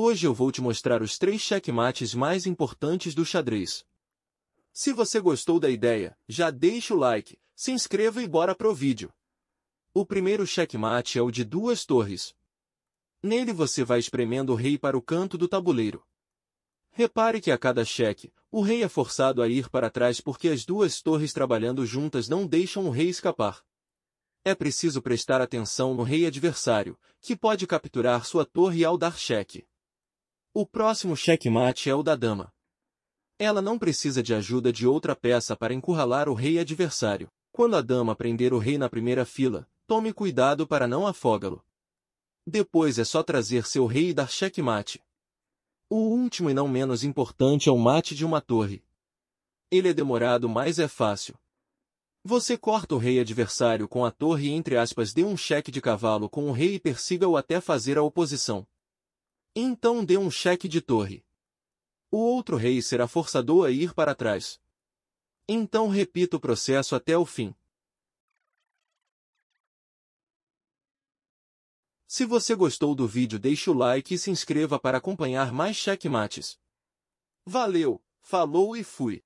Hoje eu vou te mostrar os três checkmates mais importantes do xadrez. Se você gostou da ideia, já deixa o like, se inscreva e bora pro vídeo. O primeiro checkmate é o de duas torres. Nele você vai espremendo o rei para o canto do tabuleiro. Repare que a cada cheque, o rei é forçado a ir para trás porque as duas torres trabalhando juntas não deixam o rei escapar. É preciso prestar atenção no rei adversário, que pode capturar sua torre ao dar cheque. O próximo checkmate é o da dama. Ela não precisa de ajuda de outra peça para encurralar o rei adversário. Quando a dama prender o rei na primeira fila, tome cuidado para não afogá-lo. Depois é só trazer seu rei e dar checkmate. O último e não menos importante é o mate de uma torre. Ele é demorado, mas é fácil. Você corta o rei adversário com a torre e entre aspas dê um cheque de cavalo com o rei e persiga-o até fazer a oposição. Então dê um cheque de torre. O outro rei será forçado a ir para trás. Então repita o processo até o fim. Se você gostou do vídeo deixe o like e se inscreva para acompanhar mais checkmates. Valeu, falou e fui!